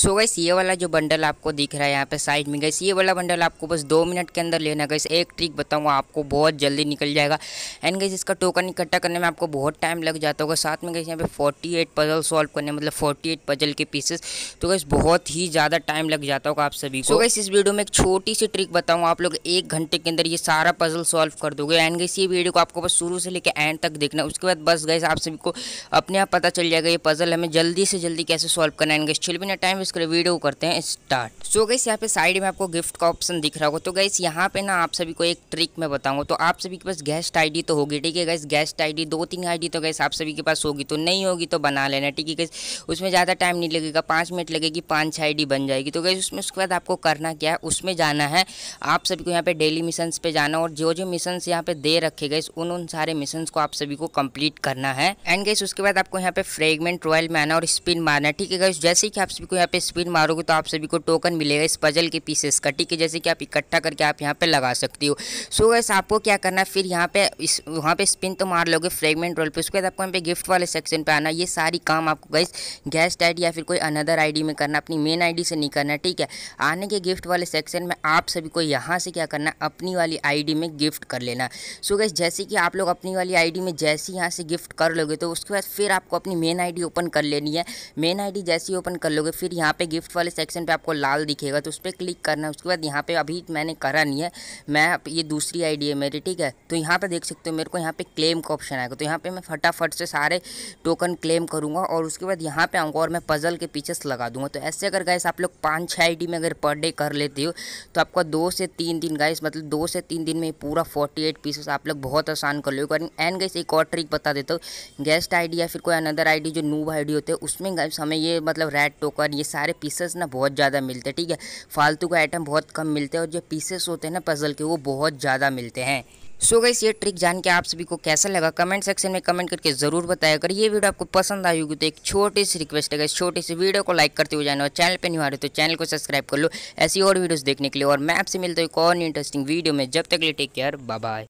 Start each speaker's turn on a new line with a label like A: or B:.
A: सो गई ये वाला जो बंडल आपको दिख रहा है यहाँ पे साइड में गई ये वाला बंडल आपको बस दो मिनट के अंदर लेना गई एक ट्रिक बताऊँगा आपको बहुत जल्दी निकल जाएगा एंड गई इसका टोकन इकट्ठा करने में आपको बहुत टाइम लग जाता होगा साथ में गई यहाँ पे फोर्टी एट पजल सॉल्व करने मतलब फोर्टी एट पजल के पीसेस तो गई बहुत ही ज़्यादा टाइम लग जाता होगा आप सभी को गई इस वीडियो में एक छोटी सी ट्रिक बताऊँगा आप लोग एक घंटे के अंदर ये सारा पजल सॉल्व कर दोगे एंड गई ये वीडियो को आपको बस शुरू से लेकर एंड तक देखना उसके बाद बस गए आप सभी को अपने आप पता चल जाएगा ये पजल हमें जल्दी से जल्दी कैसे सॉल्व करना है एंड गई छिल भी टाइम इसके लिए वीडियो करते हैं स्टार्ट सो so गई यहाँ पे साइड में आपको गिफ्ट का ऑप्शन दिख रहा होगा तो गई यहाँ पे ना आप सभी को एक ट्रिक मैं बताऊंगा तो आप सभी के पास गेस्ट आईडी तो होगी ठीक है गैस गेस्ट आईडी दो तीन आईडी तो गैस आप सभी के पास होगी तो नहीं होगी तो बना लेना ठीक है गैस उसमें ज़्यादा टाइम नहीं लगेगा पाँच मिनट लगेगी पाँच छः आई बन जाएगी तो गैस उसमें उसके बाद आपको करना क्या है उसमें जाना है आप सभी को यहाँ पर डेली मिशन पर जाना और जो जो मिशन यहाँ पर दे रखे गए उन उन सारे मिशन को आप सभी को कम्प्लीट करना है एंड गैस उसके बाद आपको यहाँ पे फ्रेगमेंट रॉयल में आना और स्पिन मारना ठीक है गैस जैसे कि आप सभी को यहाँ पे स्पिन मारोगे तो आप सभी को टोकन मिलेगा इस पजल के पीसेस का ठीक है जैसे कि आप इकट्ठा करके आप यहाँ पे लगा सकती हो सो वैसे आपको क्या करना है फिर यहाँ पे इस वहाँ पे स्पिन तो मार लोगे फ्रेगमेंट रोल पे उसके बाद आपको यहाँ पे गिफ्ट वाले सेक्शन पे आना ये सारी काम आपको गैस गैस टाइड या फिर कोई अनदर आईडी में करना अपनी मेन आईडी से नहीं करना ठीक है आने के गिफ्ट वाले सेक्शन में आप सभी को यहाँ से क्या करना अपनी वाली आईडी में गिफ्ट कर लेना सो गैस जैसे कि आप लोग अपनी वाली आईडी में जैसे यहाँ से गिफ्ट कर लोगे तो उसके बाद फिर आपको अपनी मेन आईडी ओपन कर लेनी है मेन आईडी जैसी ओपन कर लोगे फिर यहाँ यहाँ पे गिफ्ट वाले सेक्शन पे आपको लाल दिखेगा तो उस पर क्लिक करना है उसके बाद यहाँ पे अभी मैंने करा नहीं है मैं ये दूसरी आईडी है मेरी ठीक है तो यहाँ पे देख सकते हो मेरे को यहाँ पे क्लेम का ऑप्शन आएगा तो यहाँ पे मैं फटाफट से सारे टोकन क्लेम करूँगा और उसके बाद यहाँ पर आऊँगा और मैं पजल के पीछे लगा दूँगा तो ऐसे अगर गैस आप लोग पाँच छः आई में अगर पर डे कर लेते हो तो आपका दो से तीन दिन गैस मतलब दो से तीन दिन में पूरा फोर्टी एट आप लोग बहुत आसान कर लो एंड गैस एक और ट्रिक बता देता हूँ गेस्ट आई या फिर कोई अनदर आई जो नूब आई होते हैं उसमें गैस हमें ये मतलब रेड टोकन ये सारे पीसेस ना बहुत ज़्यादा मिलते हैं ठीक है फालतू का आइटम बहुत कम मिलते हैं और जो पीसेस होते हैं ना पजल के वो बहुत ज़्यादा मिलते हैं सो गई ये ट्रिक जान के आप सभी को कैसा लगा कमेंट सेक्शन में कमेंट करके ज़रूर बताया अगर ये वीडियो आपको पसंद आई होगी तो एक छोटी सी रिक्वेस्ट है छोटी सी वीडियो को लाइक करते हुए जाना और चैनल पर नहीं आ रहे तो चैनल को सब्सक्राइब कर लो ऐसी और वीडियोस देखने के लिए और मैं आपसे मिलता हूँ एक और इंटरेस्टिंग वीडियो में जब तक लिए टेक केयर बाय